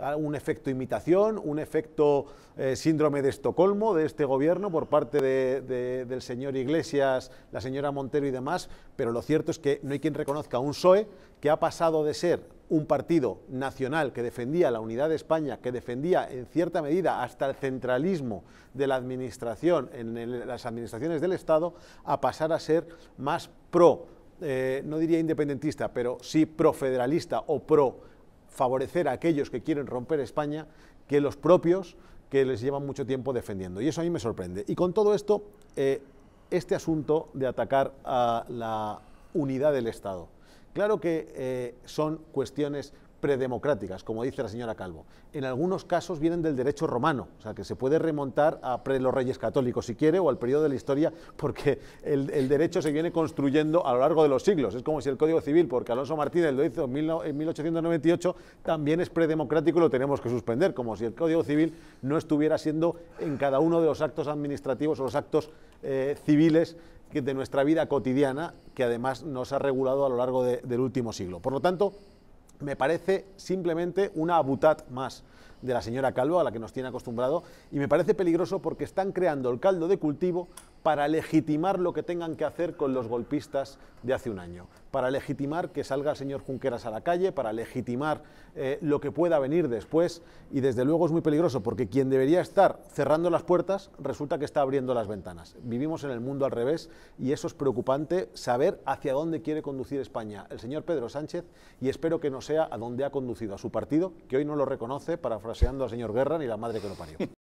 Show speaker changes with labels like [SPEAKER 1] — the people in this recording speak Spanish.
[SPEAKER 1] Ah, un efecto imitación, un efecto eh, síndrome de Estocolmo de este gobierno por parte del señor Iglesias, la señora Montero y demás, pero lo cierto es que no hay quien reconozca un PSOE que ha pasado de ser un partido nacional que defendía la unidad de España, que defendía en cierta medida hasta el centralismo de la administración en las administraciones del Estado, a pasar a ser más pro, eh, no diría independentista, pero sí pro federalista o pro favorecer a aquellos que quieren romper España que los propios que les llevan mucho tiempo defendiendo. Y eso a mí me sorprende. Y con todo esto, eh, este asunto de atacar a la unidad del Estado. Claro que eh, son cuestiones predemocráticas, como dice la señora Calvo. En algunos casos vienen del derecho romano, o sea, que se puede remontar a los reyes católicos, si quiere, o al periodo de la historia, porque el, derecho se viene construyendo a lo largo de los siglos. Es como si el Código Civil, porque Alonso Martínez lo hizo en, 1898, también es predemocrático y lo tenemos que suspender, como si el Código Civil no estuviera siendo en cada uno de los actos administrativos o los actos eh, civiles de nuestra vida cotidiana, que además nos ha regulado a lo largo del último siglo. Por lo tanto, me parece simplemente una butad más de la señora Calvo, a la que nos tiene acostumbrado, y me parece peligroso porque están creando el caldo de cultivo para legitimar lo que tengan que hacer con los golpistas de hace un año, para legitimar que salga el señor Junqueras a la calle, para legitimar eh, lo que pueda venir después, y desde luego es muy peligroso porque quien debería estar cerrando las puertas resulta que está abriendo las ventanas. Vivimos en el mundo al revés y eso es preocupante, saber hacia dónde quiere conducir España el señor Pedro Sánchez y espero que nos sea a donde ha conducido a su partido, que hoy no lo reconoce, parafraseando al señor Guerra ni la madre que lo parió.